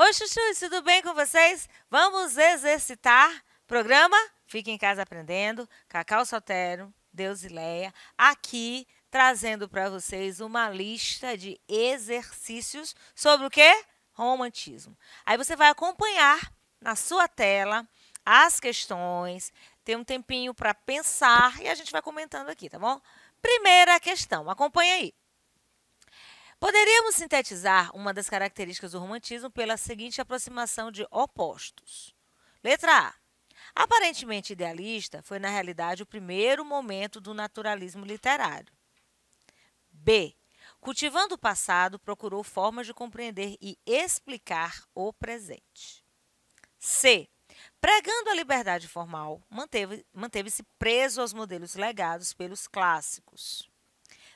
Oi, Chuchus, tudo bem com vocês? Vamos exercitar programa Fique em Casa Aprendendo, Cacau Sotero, Deus e Leia, aqui trazendo para vocês uma lista de exercícios sobre o que? Romantismo. Aí você vai acompanhar na sua tela as questões, ter um tempinho para pensar e a gente vai comentando aqui, tá bom? Primeira questão, acompanha aí. Poderíamos sintetizar uma das características do romantismo pela seguinte aproximação de opostos. Letra A. Aparentemente idealista, foi na realidade o primeiro momento do naturalismo literário. B. Cultivando o passado, procurou formas de compreender e explicar o presente. C. Pregando a liberdade formal, manteve-se manteve preso aos modelos legados pelos clássicos.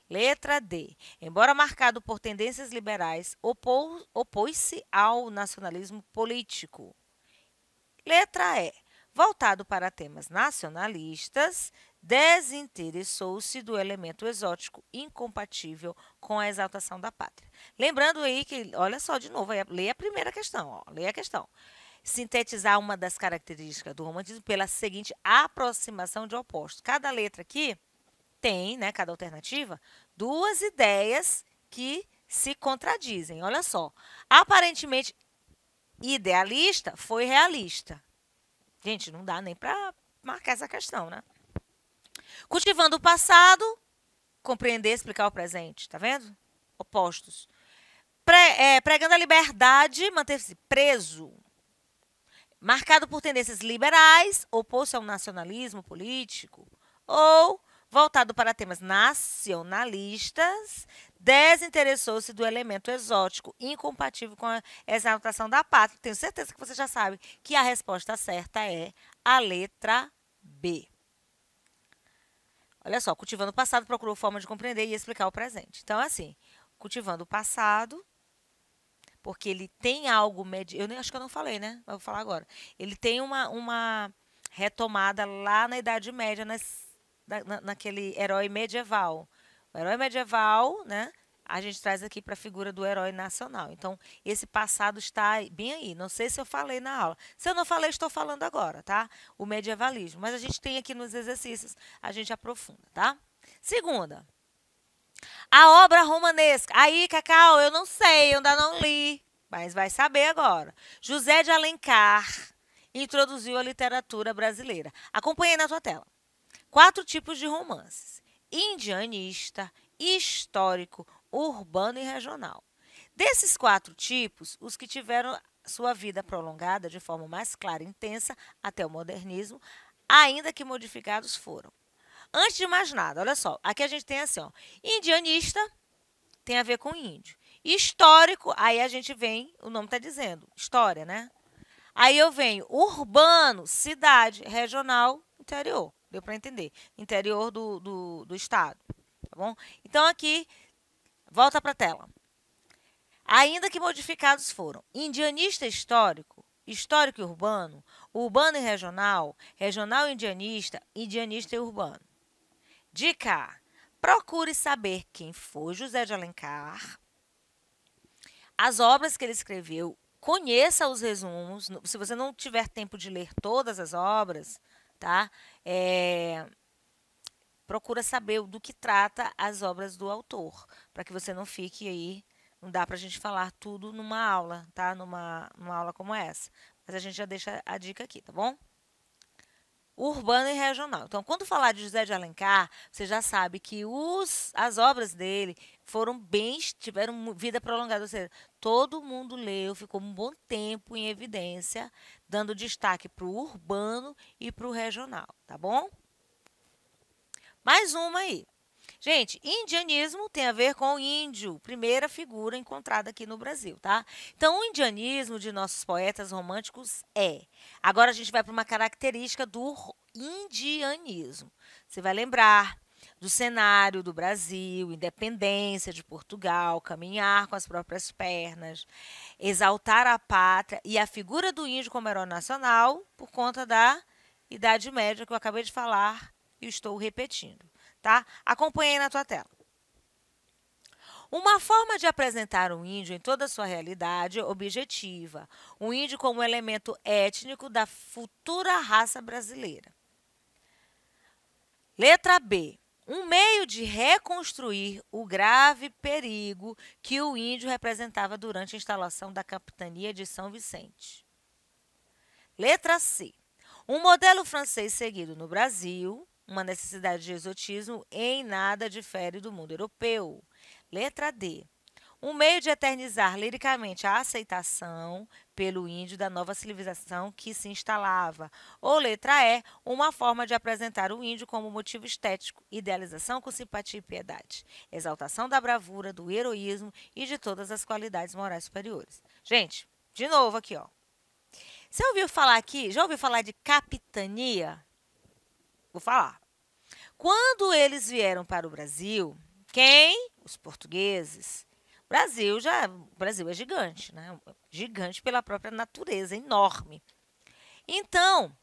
Letra D. Embora marcado por tendências liberais, opôs-se ao nacionalismo político. Letra E. Voltado para temas nacionalistas, desinteressou-se do elemento exótico incompatível com a exaltação da pátria. Lembrando aí que, olha só de novo, leia a primeira questão, ó, leia a questão sintetizar uma das características do romantismo pela seguinte aproximação de opostos. Cada letra aqui tem, né, cada alternativa, duas ideias que se contradizem. Olha só. Aparentemente idealista foi realista. Gente, não dá nem para marcar essa questão, né? Cultivando o passado, compreender, explicar o presente, tá vendo? Opostos. Pre, é, pregando a liberdade, manter-se preso, marcado por tendências liberais, oposto ao nacionalismo político, ou voltado para temas nacionalistas, desinteressou-se do elemento exótico, incompatível com a exaltação da pátria. Tenho certeza que você já sabe que a resposta certa é a letra B. Olha só, cultivando o passado, procurou forma de compreender e explicar o presente. Então, assim, cultivando o passado, porque ele tem algo. Med... Eu nem, acho que eu não falei, né? Mas vou falar agora. Ele tem uma, uma retomada lá na Idade Média, nas, na, naquele herói medieval. O herói medieval, né? a gente traz aqui para a figura do herói nacional. Então, esse passado está bem aí. Não sei se eu falei na aula. Se eu não falei, estou falando agora, tá? O medievalismo. Mas a gente tem aqui nos exercícios, a gente aprofunda, tá? Segunda, a obra romanesca. Aí, Cacau, eu não sei, eu ainda não li, mas vai saber agora. José de Alencar introduziu a literatura brasileira. Acompanhei na tua tela. Quatro tipos de romances: indianista, histórico, urbano e regional. Desses quatro tipos, os que tiveram sua vida prolongada de forma mais clara e intensa até o modernismo, ainda que modificados foram Antes de mais nada, olha só. Aqui a gente tem assim, ó. Indianista tem a ver com índio. Histórico, aí a gente vem, o nome está dizendo, história, né? Aí eu venho urbano, cidade, regional, interior. Deu para entender. Interior do, do, do estado. Tá bom? Então aqui, volta para a tela. Ainda que modificados foram indianista histórico, histórico e urbano, urbano e regional, regional e indianista, indianista e urbano. Dica: procure saber quem foi José de Alencar, as obras que ele escreveu, conheça os resumos. Se você não tiver tempo de ler todas as obras, tá? É, procura saber do que trata as obras do autor, para que você não fique aí. Não dá para a gente falar tudo numa aula, tá? Numa, numa aula como essa. Mas a gente já deixa a dica aqui, tá bom? urbano e regional. Então, quando falar de José de Alencar, você já sabe que os, as obras dele foram bem, tiveram vida prolongada, ou seja, todo mundo leu, ficou um bom tempo em evidência, dando destaque para o urbano e para o regional, tá bom? Mais uma aí. Gente, indianismo tem a ver com o índio, primeira figura encontrada aqui no Brasil, tá? Então, o indianismo de nossos poetas românticos é. Agora a gente vai para uma característica do indianismo. Você vai lembrar do cenário do Brasil, independência de Portugal, caminhar com as próprias pernas, exaltar a pátria e a figura do índio como herói nacional por conta da Idade Média que eu acabei de falar e estou repetindo tá? Acompanhe aí na tua tela. Uma forma de apresentar o um índio em toda a sua realidade objetiva, o um índio como elemento étnico da futura raça brasileira. Letra B. Um meio de reconstruir o grave perigo que o índio representava durante a instalação da capitania de São Vicente. Letra C. Um modelo francês seguido no Brasil, uma necessidade de exotismo em nada difere do mundo europeu. Letra D. Um meio de eternizar liricamente a aceitação pelo índio da nova civilização que se instalava. Ou letra E, uma forma de apresentar o índio como motivo estético, idealização com simpatia e piedade, exaltação da bravura, do heroísmo e de todas as qualidades morais superiores. Gente, de novo aqui, ó. Você ouviu falar aqui? Já ouviu falar de capitania? Vou falar. Quando eles vieram para o Brasil, quem? Os portugueses. Brasil já, o Brasil é gigante, né? Gigante pela própria natureza, enorme. Então,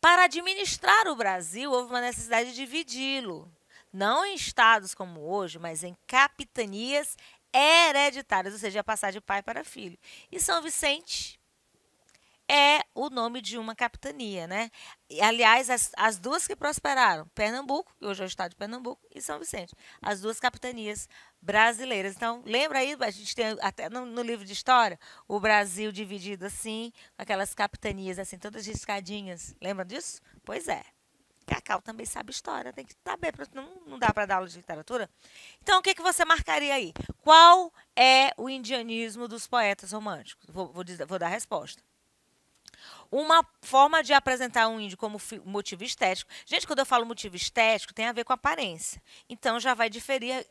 para administrar o Brasil, houve uma necessidade de dividi-lo, não em estados como hoje, mas em capitanias hereditárias, ou seja, passar de pai para filho. E São Vicente é o nome de uma capitania, né? E, aliás, as, as, duas que prosperaram, Pernambuco, que hoje é o estado de Pernambuco, e São Vicente, as duas capitanias brasileiras. Então, lembra aí, a gente tem até no, no livro de história, o Brasil dividido assim, com aquelas capitanias assim, todas riscadinhas. Lembra disso? Pois é. Cacau também sabe história, tem que saber, não, não dá para dar aula de literatura. Então, o que, que você marcaria aí? Qual é o indianismo dos poetas românticos? Vou, vou, dizer, vou dar a resposta uma forma de apresentar um índio como motivo estético. Gente, quando eu falo motivo estético, tem a ver com aparência. Então já vai diferir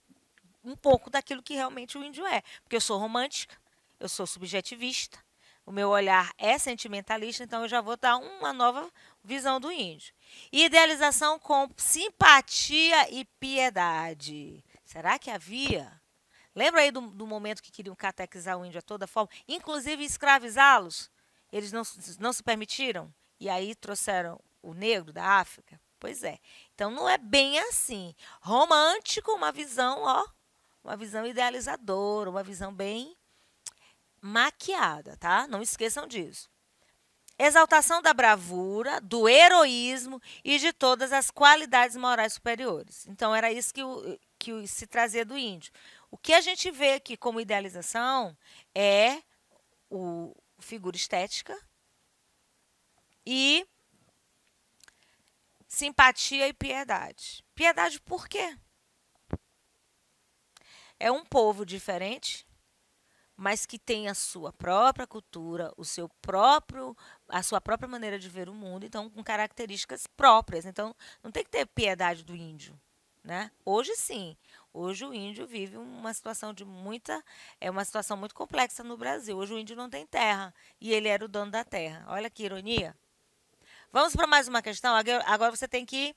um pouco daquilo que realmente o índio é. Porque eu sou romântica, eu sou subjetivista, o meu olhar é sentimentalista, então eu já vou dar uma nova visão do índio. Idealização com simpatia e piedade. Será que havia? Lembra aí do, do momento que queriam catequizar o índio a toda forma, inclusive escravizá-los? Eles não, não se permitiram? E aí trouxeram o negro da África? Pois é. Então não é bem assim. Romântico, uma visão, ó, uma visão idealizadora, uma visão bem maquiada, tá? Não esqueçam disso. Exaltação da bravura, do heroísmo e de todas as qualidades morais superiores. Então era isso que, o, que se trazia do índio. O que a gente vê aqui como idealização é o, figura estética e simpatia e piedade. Piedade por quê? É um povo diferente, mas que tem a sua própria cultura, o seu próprio, a sua própria maneira de ver o mundo, então com características próprias. Então não tem que ter piedade do índio, né? Hoje sim. Hoje o índio vive uma situação de muita, é uma situação muito complexa no Brasil. Hoje o índio não tem terra e ele era o dono da terra. Olha que ironia. Vamos para mais uma questão. Agora você tem que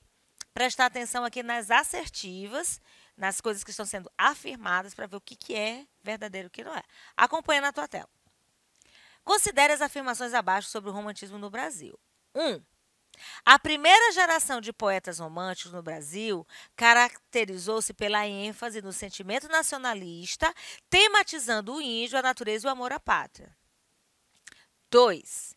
prestar atenção aqui nas assertivas, nas coisas que estão sendo afirmadas para ver o que, que é verdadeiro e o que não é. Acompanha na tua tela. Considere as afirmações abaixo sobre o romantismo no Brasil. 1. Um, a primeira geração de poetas românticos no Brasil caracterizou-se pela ênfase no sentimento nacionalista, tematizando o índio, a natureza e o amor à pátria. 2.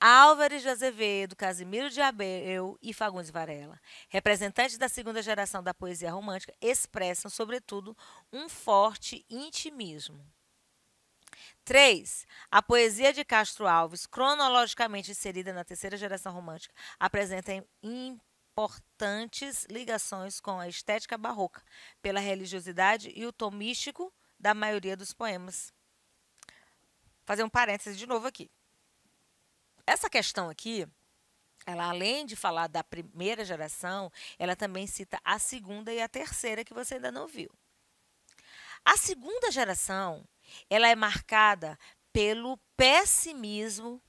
Álvares de Azevedo, Casimiro de Abreu e Fagundes Varela, representantes da segunda geração da poesia romântica, expressam, sobretudo, um forte intimismo. 3. A poesia de Castro Alves, cronologicamente inserida na terceira geração romântica, apresenta importantes ligações com a estética barroca, pela religiosidade e o tom místico da maioria dos poemas. Vou fazer um parênteses de novo aqui. Essa questão aqui, ela além de falar da primeira geração, ela também cita a segunda e a terceira que você ainda não viu. A segunda geração ela é marcada pelo pessimismo,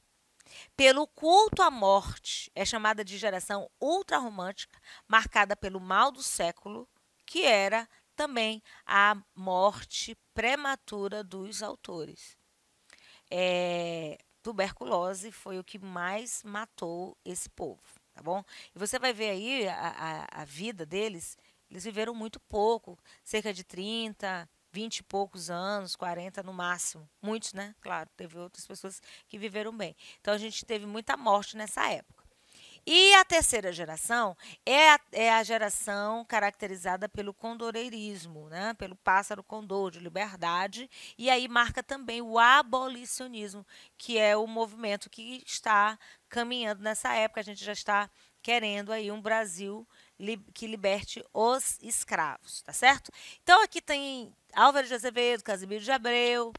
pelo culto à morte, é chamada de geração ultrarromântica, marcada pelo mal do século, que era também a morte prematura dos autores. É, tuberculose foi o que mais matou esse povo, tá bom? E você vai ver aí a, a, a vida deles, eles viveram muito pouco, cerca de 30, 20 e poucos anos, 40 no máximo. Muitos, né? Claro, teve outras pessoas que viveram bem. Então a gente teve muita morte nessa época. E a terceira geração é a, é a geração caracterizada pelo condoreirismo, né? pelo pássaro condor de liberdade, e aí marca também o abolicionismo, que é o movimento que está caminhando nessa época. A gente já está querendo aí um Brasil que liberte os escravos, tá certo? Então aqui tem Álvaro de Azevedo, Casimiro de Abreu,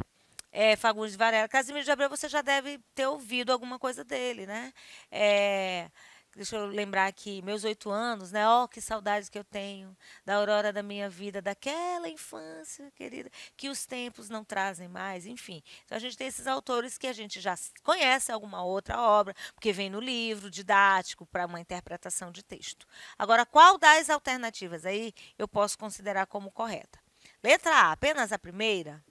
é, Fagundes de Varela. Casimiro de Abreu você já deve ter ouvido alguma coisa dele, né? É, deixa eu lembrar aqui, meus oito anos, né? Oh, que saudades que eu tenho da aurora da minha vida, daquela infância, querida, que os tempos não trazem mais, enfim. Então a gente tem esses autores que a gente já conhece alguma outra obra, porque vem no livro didático para uma interpretação de texto. Agora, qual das alternativas aí eu posso considerar como correta? Letra A, apenas a primeira?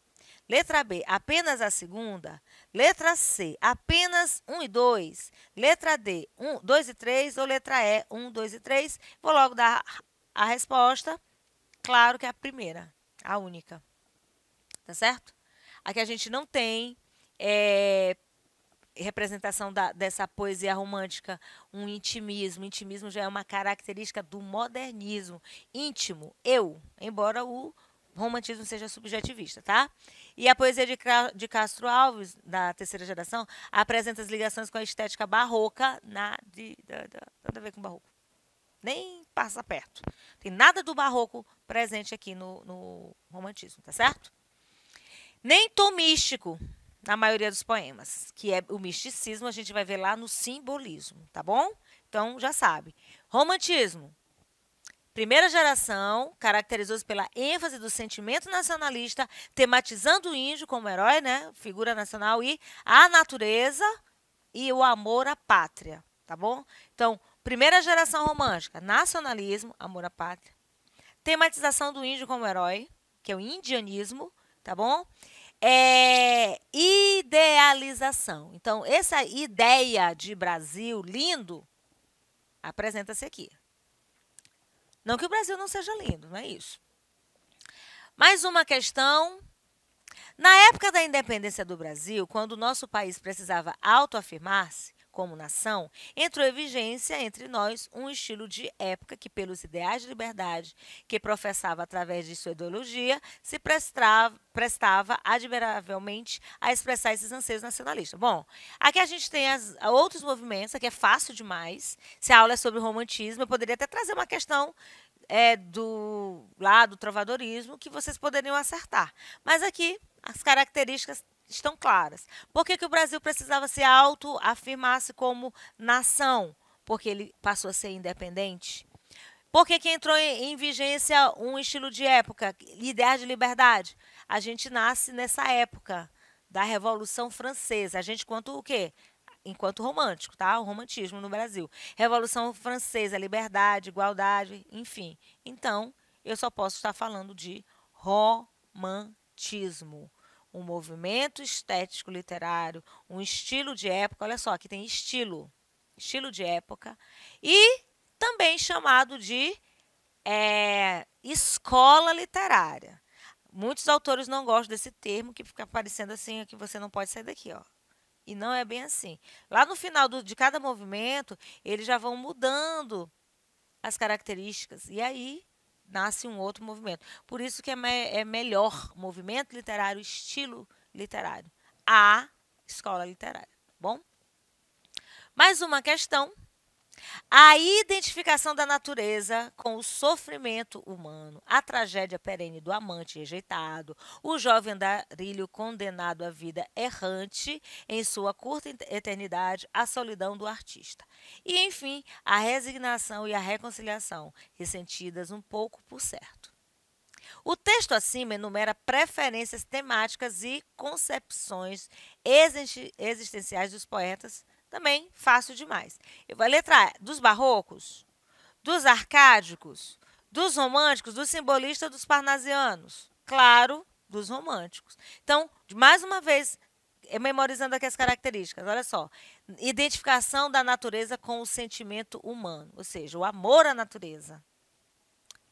Letra B, apenas a segunda? Letra C, apenas 1 e 2. Letra D, 1, 2 e 3. Ou letra E, 1, 2 e 3. Vou logo dar a resposta. Claro que é a primeira, a única. Tá certo? Aqui a gente não tem é, representação da, dessa poesia romântica, um intimismo. Intimismo já é uma característica do modernismo. Íntimo, eu, embora o romantismo seja subjetivista, tá? E a poesia de, de Castro Alves, da terceira geração, apresenta as ligações com a estética barroca, na, de, da, da, nada a ver com barroco. Nem passa perto. Tem nada do barroco presente aqui no, no romantismo, tá certo? Nem tom místico na maioria dos poemas, que é o misticismo, a gente vai ver lá no simbolismo, tá bom? Então, já sabe. Romantismo, Primeira geração caracterizou-se pela ênfase do sentimento nacionalista, tematizando o índio como herói, né, figura nacional, e a natureza e o amor à pátria, tá bom? Então, primeira geração romântica, nacionalismo, amor à pátria. Tematização do índio como herói, que é o indianismo, tá bom? É idealização. Então, essa ideia de Brasil lindo apresenta-se aqui. Não que o Brasil não seja lindo, não é isso. Mais uma questão. Na época da independência do Brasil, quando o nosso país precisava autoafirmar-se, como nação, entrou em vigência entre nós um estilo de época que, pelos ideais de liberdade que professava através de sua ideologia, se prestava, prestava admiravelmente a expressar esses anseios nacionalistas. Bom, aqui a gente tem as, outros movimentos, aqui é fácil demais. Se a aula é sobre romantismo, eu poderia até trazer uma questão é, do lado do trovadorismo que vocês poderiam acertar. Mas aqui as características estão claras. Por que, que o Brasil precisava se autoafirmar-se como nação? Porque ele passou a ser independente? Por que, que entrou em, em vigência um estilo de época, ideia de liberdade? A gente nasce nessa época da Revolução Francesa. A gente, quanto o quê? enquanto romântico, tá? O romantismo no Brasil. Revolução Francesa, liberdade, igualdade, enfim. Então, eu só posso estar falando de romantismo um movimento estético literário, um estilo de época. Olha só, aqui tem estilo, estilo de época, e também chamado de é, escola literária. Muitos autores não gostam desse termo, que fica parecendo assim, que você não pode sair daqui, ó. E não é bem assim. Lá no final do, de cada movimento, eles já vão mudando as características. E aí nasce um outro movimento. Por isso que é, me é melhor movimento literário, estilo literário. A escola literária, tá bom? Mais uma questão a identificação da natureza com o sofrimento humano, a tragédia perene do amante rejeitado, o jovem andarilho condenado à vida errante em sua curta eternidade, a solidão do artista. E, enfim, a resignação e a reconciliação, ressentidas um pouco por certo. O texto acima enumera preferências temáticas e concepções existenciais dos poetas também fácil demais. Eu vou letrar dos barrocos, dos arcádicos, dos românticos, dos simbolistas, dos parnasianos. Claro, dos românticos. Então, mais uma vez, é memorizando aqui as características, olha só. Identificação da natureza com o sentimento humano, ou seja, o amor à natureza.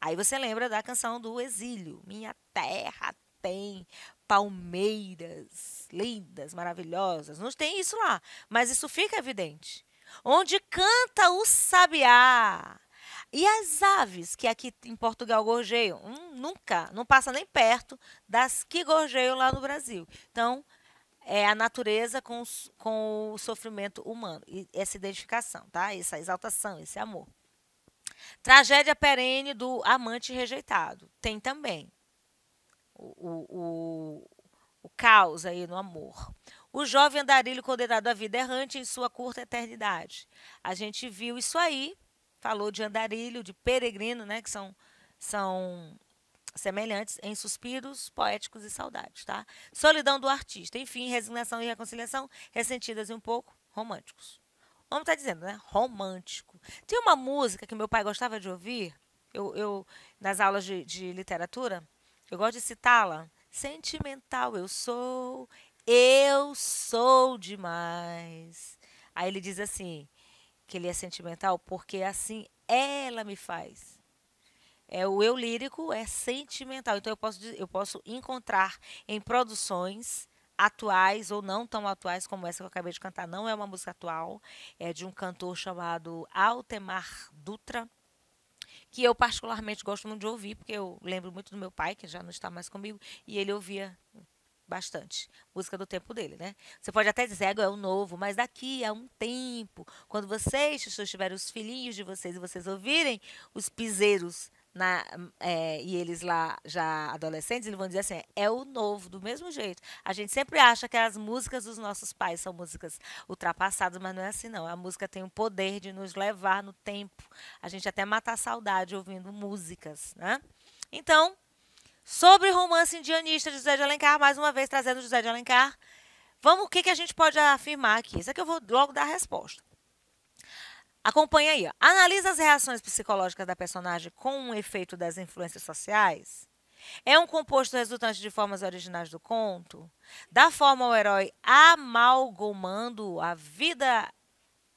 Aí você lembra da canção do exílio. Minha terra tem palmeiras lindas, maravilhosas. Não tem isso lá, mas isso fica evidente. Onde canta o sabiá. E as aves que aqui em Portugal gorjeiam, hum, nunca, não passa nem perto das que gorjeiam lá no Brasil. Então, é a natureza com, com o sofrimento humano, e essa identificação, tá? Essa exaltação, esse amor. Tragédia perene do amante rejeitado. Tem também o, o, o caos aí no amor. O jovem andarilho condenado à vida errante em sua curta eternidade. A gente viu isso aí, falou de andarilho, de peregrino, né, que são, são semelhantes em suspiros poéticos e saudades, tá? Solidão do artista, enfim, resignação e reconciliação, ressentidas e um pouco românticos. vamos estar tá dizendo, né? Romântico. Tem uma música que meu pai gostava de ouvir, eu, eu nas aulas de, de literatura, eu gosto de citá-la. Sentimental eu sou, eu sou demais. Aí ele diz assim, que ele é sentimental porque assim ela me faz. É o eu lírico é sentimental. Então eu posso eu posso encontrar em produções atuais ou não tão atuais como essa que eu acabei de cantar, não é uma música atual, é de um cantor chamado Altemar Dutra que eu particularmente gosto muito de ouvir, porque eu lembro muito do meu pai, que já não está mais comigo, e ele ouvia bastante música do tempo dele, né? Você pode até dizer, é o novo, mas daqui a um tempo, quando vocês, se tiverem os filhinhos de vocês e vocês ouvirem os piseiros na, é, e eles lá já adolescentes, eles vão dizer assim: é o novo, do mesmo jeito. A gente sempre acha que as músicas dos nossos pais são músicas ultrapassadas, mas não é assim, não. A música tem o poder de nos levar no tempo. A gente até matar a saudade ouvindo músicas, né? Então, sobre romance indianista de José de Alencar, mais uma vez trazendo José de Alencar. Vamos, o que, que a gente pode afirmar aqui? Isso aqui é eu vou logo dar a resposta. Acompanha aí. Ó. Analisa as reações psicológicas da personagem com o efeito das influências sociais. É um composto resultante de formas originais do conto? Dá forma ao herói amalgamando a vida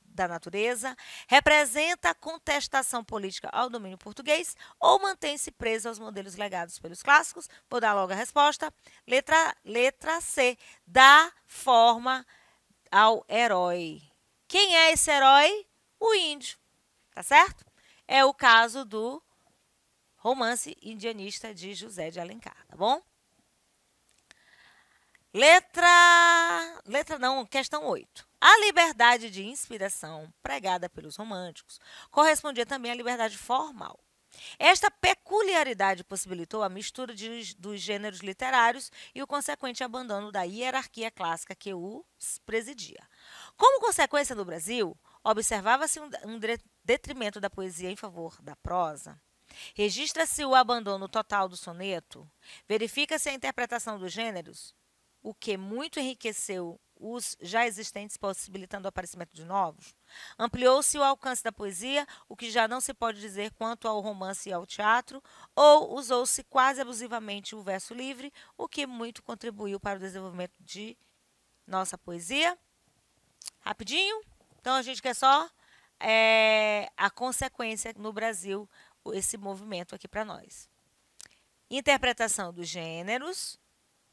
da natureza? Representa a contestação política ao domínio português? Ou mantém-se preso aos modelos legados pelos clássicos? Vou dar logo a resposta. Letra, letra C. Dá forma ao herói. Quem é esse herói? o índio, tá certo? É o caso do romance indianista de José de Alencar, tá bom? Letra. Letra não, questão 8. A liberdade de inspiração pregada pelos românticos correspondia também à liberdade formal. Esta peculiaridade possibilitou a mistura de, dos gêneros literários e o consequente abandono da hierarquia clássica que os presidia. Como consequência, no Brasil, observava-se um, detrimento da poesia em favor da prosa? Registra-se o abandono total do soneto? Verifica-se a interpretação dos gêneros? O que muito enriqueceu os já existentes, possibilitando o aparecimento de novos? Ampliou-se o alcance da poesia, o que já não se pode dizer quanto ao romance e ao teatro? Ou usou-se quase abusivamente o verso livre, o que muito contribuiu para o desenvolvimento de nossa poesia? Rapidinho. Então a gente quer só é, a consequência no Brasil, esse movimento aqui para nós. Interpretação dos gêneros,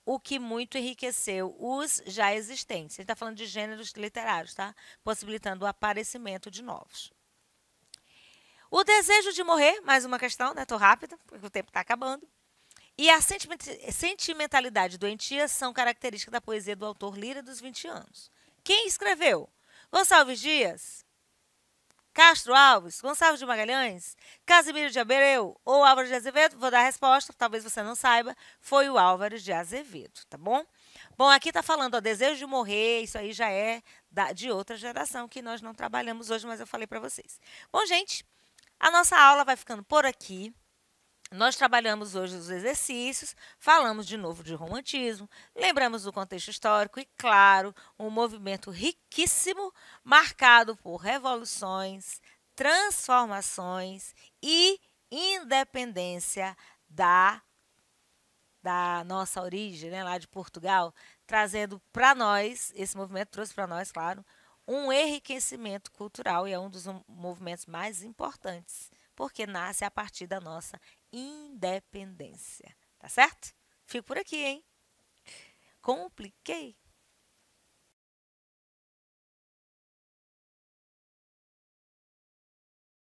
o que muito enriqueceu os já existentes. Ele está falando de gêneros literários, tá? Possibilitando o aparecimento de novos. O desejo de morrer, mais uma questão, né? Estou rápida, porque o tempo está acabando. E a sentimentalidade doentia são características da poesia do autor Lira dos 20 anos. Quem escreveu? Gonçalves Dias, Castro Alves, Gonçalves de Magalhães, Casimiro de Abreu ou Álvaro de Azevedo? Vou dar a resposta, talvez você não saiba, foi o Álvaro de Azevedo, tá bom? Bom, aqui está falando, ó, desejo de morrer, isso aí já é da, de outra geração que nós não trabalhamos hoje, mas eu falei para vocês. Bom, gente, a nossa aula vai ficando por aqui. Nós trabalhamos hoje os exercícios, falamos de novo de romantismo, lembramos do contexto histórico e, claro, um movimento riquíssimo, marcado por revoluções, transformações e independência da, da nossa origem, né, lá de Portugal, trazendo para nós, esse movimento trouxe para nós, claro, um enriquecimento cultural e é um dos movimentos mais importantes, porque nasce a partir da nossa independência. Tá certo? Fico por aqui, hein? Compliquei.